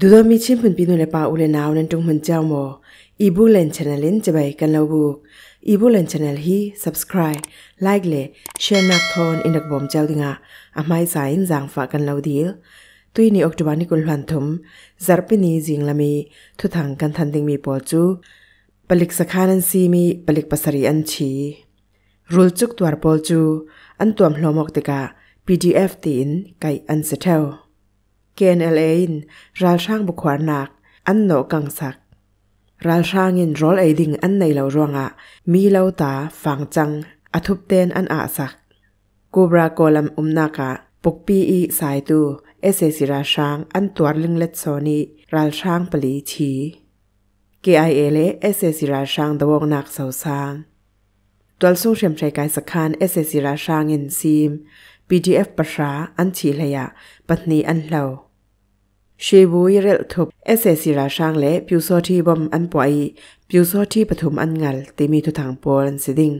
ดูดมีชิมพันปีนุเลปาอุเลนาวนันตุงมันเจ้าหมออีบุเลนชาแนลินจะไปกันเราบุกอีบุเลนชาแนลฮี subscribe ไล k ์เลแชร์นักทอนอินักบอมเจ้าดิงาอามายสายนจางฝากกันเราดีลตุยนี่ออกจวานิกุลหันทุมจารปินีจิงละมี ทุทังกันทันติงมีปอจูปลิกสขานันซีมีปลิกปัสรีอันชีรูลจุกตัวปอจูอันตัวมหลอมอกติกา PDF ตีนไก่อันเซเทลเกนเอลเอินรัลช่างบุขวานนักอันโนกังสักรัลช่างอินรอลไอดิงอันในเหล่ารวงอะมีเหล่าตาฝังจังอทุบเตนอันอาสักกูบราโกลัมอุมนากะปุกปีอีสายตูเอเซซิราช่างอันตัวลิงเล็ดโซนีรัลช่างปลีชีเกไอเอเลเอเซซิราช่างดวงนักเสาสางตัวสูงเฉียมใจกายสักคานเอเซซิราช่างอินซีม PDF ประชาอันชีเลยะปัตนีอันเหล่าရှေဘူရယ်ထုပ် SSC ရာရှางလေပြူစောတီဘမ်အန်ပွိုင်ပြူစောတီပထုမအန်ငါလ်တေမီထူထန်ပေါ်န်စီဒင်း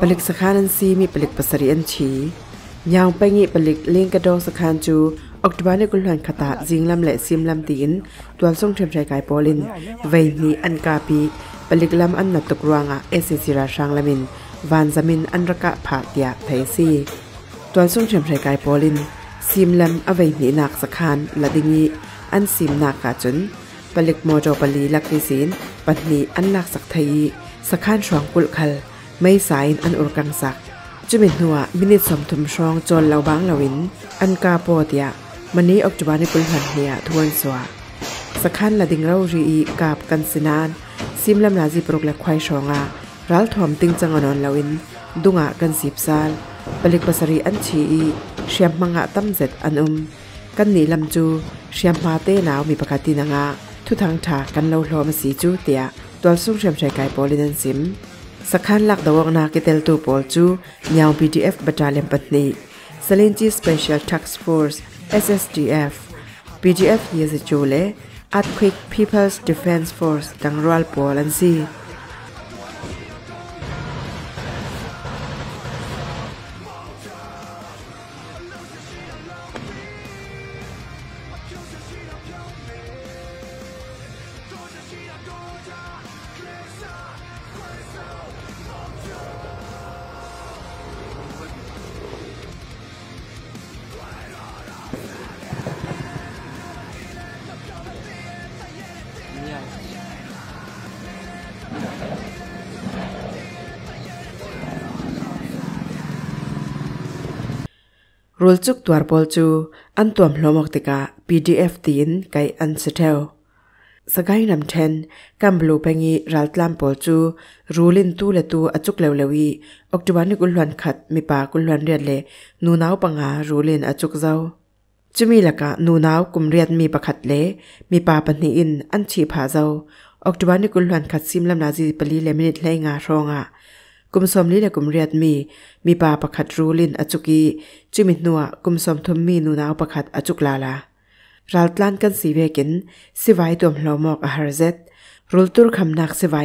ပလိကစခါနန်စီမီပလိကပစရီအန်ချီညောင်ပိုင်ငိပလိကလင်းကဒေါစခန်ချူအောက်တဘာနေကုလန်ခတာဂျင်းလမ်လေစီမ်လမ်တီင်တွမ်ဆုံထမ်ထရိုင်ပေါ်လင်ဝေနီအန်ကာပီပလိကလမ်အန်နတုကရဝငါ SSC ရာရှางလမင်ဝန်ဇမင်အန်ရကဖာတျာသေစီတွမ်ဆုံထမ်ထရိုင်ပေါ်လင်ซิมลำอวัยนหนักสักขันละดิ่งีอันซิมนักกาจนปลิกมอจอปลีลักวิสินปัตนีอันลักสักไทยสักขันช่วงกุลคัลไม่สายอันอุรกังสักจุเมนหัวมินิสมทุมช่องจนเหล่าบางเหลาวิน อันกาโปเตียมันนี้ออกจุบานในกุลหันเฮียทวนสวาสักขันละดิ่งเรารีกาบกันสินาน ซิมลำลาจีปรุกและควายชองอารัลถอมติงจังอนอนเหลาวิน ดุงอากันสีบซาลปลิกปัสรีอันชีอี siam manga tam zet an um kan ni lam chu siam ma te naw mi pakati na nga thu thang tha kan lo hlom si chu tia tol sum siam chai kai polin sim sakhan lak dawang na ke tel tu pol chu nyaw pdf battalion patni salinji special task force ssdf pdf ye se chu le earthquake people's defense force dangrol pol an si rulchuk twar polchu antom lomok tika pdf tin kai ansetel sagai nam then kam blu pengi raltlam polchu rulin tu le tu achuk lew lewi october ni kulwan khat mi pa kulwan riat le nu naw panga rulin achuk zau chumi laka nu naw kum riat mi pakhat le mi pa pani in an chi pha zau october ni khat sim lam na ji pali le minute lenga ronga kumsoom lila kumriyat mii, mii paa pakhat roo lin a chuk ii, jimith nuwa kumsoom thummii pakhat a la la. Raal kan siwekin, sivay tuam lau a harzet, rul tur kham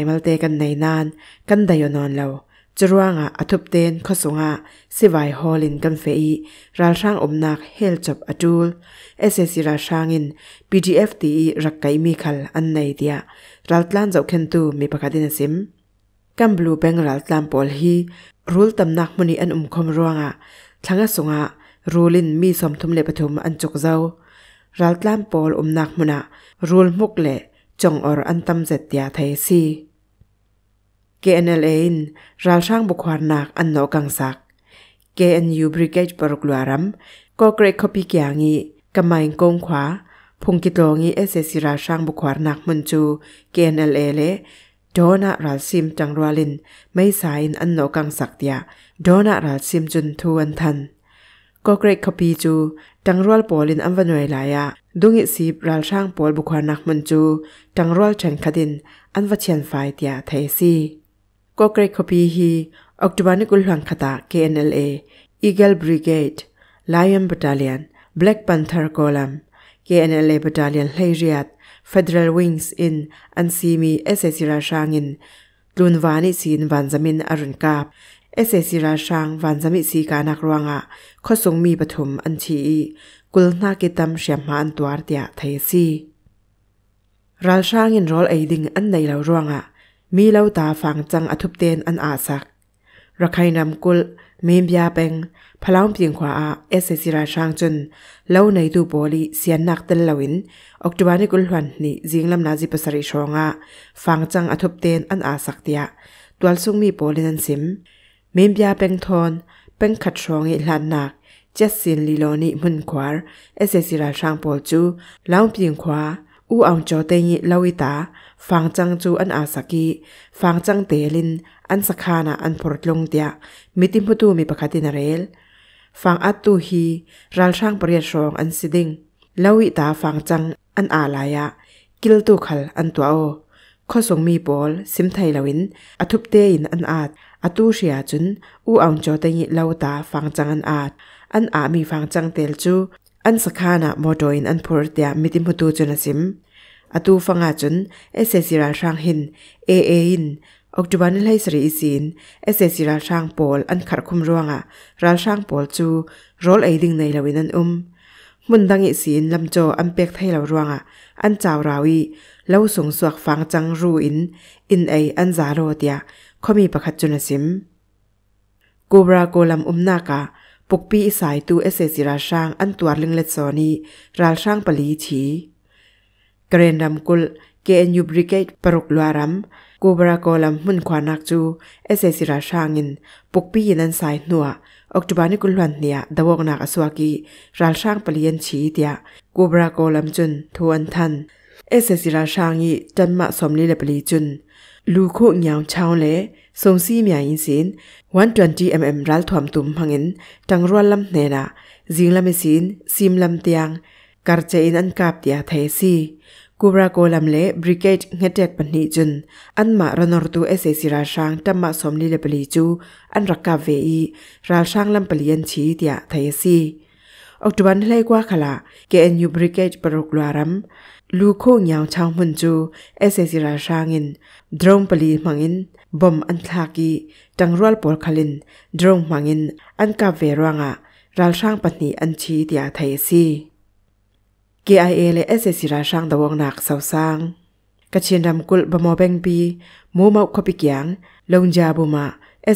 malte kan nai naan, kan dayo non lau. Jarwa nga a thupden, kosunga, kan fe ii, raal shang hel chob a chool, e se pdf ti ii rakka ii an nai dia, raal tlaan zao kentu mii pakha dinasim. กัมบลูเบงรัลตามปอลฮีรูลตำนักมนีอันอุมคมรวงอ่ะทั้งอสงะรูลินมีสมทุมเลปฐมอันจกเจ้ารัลตามปอลอุมนักมนะรูลมุกเลจงอรอันตำเจตยาไทยซี k ลอ a นรัลช่างบุควานักอันนอกังสักเกนยูบริเกจปรุกลวรัมก็เกรกคบิกยางีกำไมกงขวาพงกิตลงีเอเซซิราช่างบุควานักมันจูเกอลเอเลดอนารัลซิมจังรวลินไม่สายอันโนกังสักเดียโดนารัลซิมจุนทวนทันก็เกรกคขปีจูจังรวลปอลินอันวนวยลายะดุงอิสิบราช่างปอลบุควานักมันจูจังรวลเชนคดินอันวเชียนไฟเดียเทซีก็เกรกคขปีฮีออกตุบานิกุลหวังคตา KNLA Eagle Brigade Lion Battalion Black Panther Column KNLA Battalion Hayriat hey Federal Wings in an simi SSR Shangin lun wani sin wanzamin arun kap SSR Shang wanzami si kanak ruanga khosung mi pathum an chi kulna kitam shyamma an tuar tia thai si ral shangin rol aiding an nei lo ruanga mi lo ta fang chang athup ten an asak rakhainam kul မင်းပြပင်ဖလောင်ပြင်ခွာအား SSC ရာရှောင်းချွန်းလောနေသူပေါ်လီစီယနက်တလဝင်းအောက်တိုဘာနီကုလဟွန်နီဇင်းလမ်နာဇီပစရီရှောငါဖန်ချန်အထုပ်တန်အန်အာဆက်တယာတွလ်ဆုံမီပေါ်လန်စင်မင်းပြပင်ထွန်ပင်ခတ်ရှောငိလှန်နာချက်စင်လီလိုနီမွန်ခွာ SSC ရာရှောင်းပေါ်ချူလောင်ပြင်ခွာอูอังจเตยิลาวิตาฟังจังจูอันอาสกีฟังจังเตลินอันสัคานาอันพรตลงเตียมิติมพุตูมีประคตินเรลฟังอัตตูฮีรัลช่างปริยชองอันสิดิงลาวิตาฟังจังอันอาลายะกิลตูขัลอันตัวโอข้อสงมีบอลซิมไทยลาวินอัตุเตยินอันอาดอัตูเชียจุนอูอังจเตยิลาวตาฟังจังอันอาดอันอามีฟังจังเตลจูอันสักานะโมดอินอันพูดเดียมิดิมุตูจุนซิมอาตูฟังอาจุนเอเซซิราทังหินเอเออินอุกจุบันนียให้สรีสินเอเซซิราทังโอลอันขัดคุมร่วงอะราทางโอลจูโรลเอดิงในลาวินันอุมมุนดังอีสินลำโจอันเปีกไทยลาวร่วงอะอันจาวราวีเล่าสงสวกฟังจังรูอินอินเออันซาโรตดียเขามีประคัดจุนซิมกูบรากลำอุมนากาปุกปีสายตูเอเซซิราช่างอันตัวลิงเลตซอนีรัลช่างปลีชีเกรนดัมกุลเกนยูบริเกตปรุกลวารัมกูบรากอลัมมุนควานักจูเอเซซิราช่างินปุกปีนันสายหนัวออกจุบานิกุลวันเนียดวกนักอสวากีรัลช่างปลียนชีเตียกูบรากอลัมจุนทวนทันเอเซซิราช่างิจันมะสมลีเลปลีจุนลูคุเหงียวชาวเลสงสีเมียอินสิน120 mm รัลทอมตุมหังอินตังรัวลำเนนาจิงลำมิสินซิมลำเตียงกาเจอินอันกาบเตียไทยซีกูบราโกลำเล่บริเกตเงเด็ดปนิจุนอันมารนอรตูเอเซซิราชางตัมมาสมลีเลปลีจูอันรักกาเวอีราชางลำปลียนชีเตียไทยซีออกตุบันเลยกว่าขละเกนยูบริเกตปรุกลวารัมลูโคงยาวชาวมุนจูเอเซซิราชางอินดรอมปลีมังอิน bom an thlaki tangrual por khalin drong mangin an ka veranga ral sang patni an chi tia thai si KIA le SSC ra sang da wong nak sau sang ka chin ram kul bamo beng pi mu mau khopi kyang long ja bu ma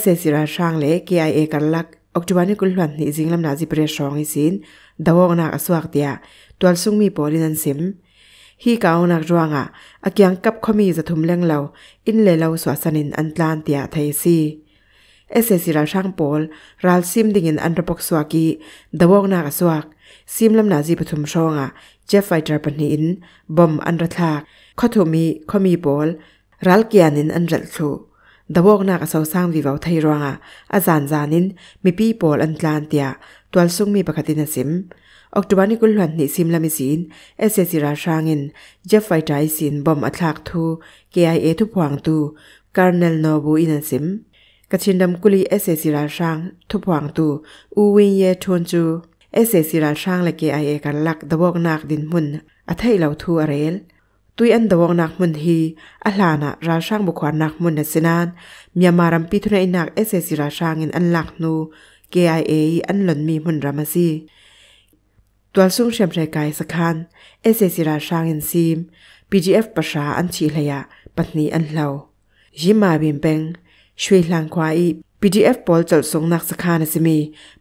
SSC ra sang le KIA kan lak october ni kul hlan ni jinglam na ji pre song isin da wong nak aswak tia twal sung mi polin an sim Hii kao naka joa nga, a kyang kap ko mii za thum leang lau in le lau swa sanin an tlaan tya thay si. Ese si ra shaang pol, raal siim tingin an rabok swaagi, dawo naka swaag, siim lam naa zi pa thum shoa nga, je fai tarpan in, bom an ratlaak, ko thoo pol, raal kyaniin an ratloo. dawog na kasaw sang vi vaw thai ronga a zan zanin mi pi pol an tlan tia twal sung mi pakhatina sim october ni kul hlan ni sim lami sin ssc ra sangin jeff fighter sin bom athak thu kia e thu phwang tu karnel nobu in sim kachin dam kuli ssc ra sang thu tu u win ye thon chu ssc kia e lak dawog nak din mun athai lo thu arel ตุยอันดวงนักมุนฮีอัลานะราช่างบุควานักมุนนสินานมีามารัมพิทุนในนักเอเซซิราช่างอินอันลักนู KIA อันหล่นมีมุนรามาซีตัวสุ่งเช่อมใจกายสักคันเอเซซิราช่างอินซีม PGF ประชาอันชีเลยะปัตนีอันเหลายิมาบิมเปงช่วยหลังควาย PDF เอลจดส่งนักสักานสิมี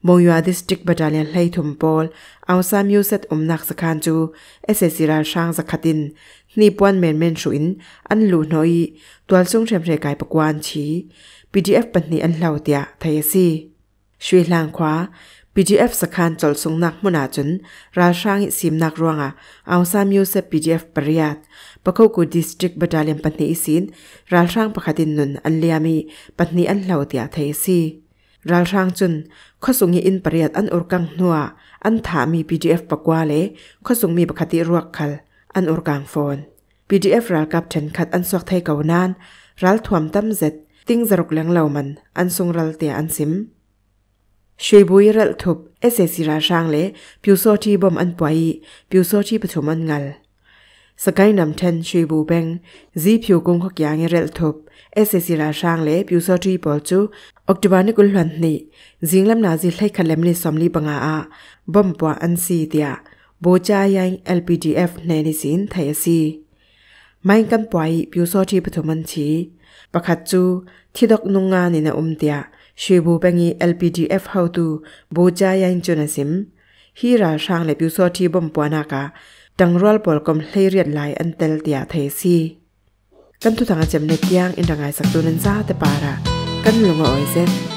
มงยาดิสติกบัตาเลียนไลทุมบอลเอาซามิวเซตอมนักสักานจูเอเซซิราช่างสักคดินนี่ปวนเมนเมนสุินอันลูน้อยตัวส่งเฉมเรกายประกวนชี PDF ปันนี้อันเหล่าเดียททยซีชวีลางขวา PDF สักการจลสงนักมุนาจนราช่างสิมนักรวงอ่ะเอาซามิวเซ PDF ปริยัตประกอบกูดิสตริกบดาลียมปันนี้อิสินราช่างประคดินนุนอันเลียมีปันนี้อันเหล่าเดียททยซีรัลช่างจุนข้อสุงยินปริยัตอันอุรกังนัวอันถามี PDF ปะกวาเลข้อสุงมีปกติรัวกคัลอันอุรกางฟอน PDF รัลกับฉันขัดอันสวกไทยเก่านานรัลถวมตั้มเจ็ดติ้งจรกเลี้ยงเหล่ามันอันทรงรัลเตียอันซิมช่วยบุยรัลทุบเอเซซีราช่างเละพิวโซที่บอมอันปวยพิวโซที่ปฐมอันงัลสกายนำเทนช่วยบูเบงจีพิวกงขกยางเรัลทุบเอเซซีราช่างเละพิวโซที่ปอลจูออกจบานิกุลวันนี่จิงลำนาจิไลขันเลมลิสอมลีบังอาบอมปัวอันซีเตีย bochayang LPDF nenisin thayasi main kan pwai pyusothi pathumanchi pakhachu thidok nunga nina umtia shebu bangi LPDF how to bochayang chunasim hira shang le pyusothi bompwana ka tangrol polkom hleiriat lai antel tia thayasi kan tu thanga chemne kyang indanga saktunan za te para kan lunga oisen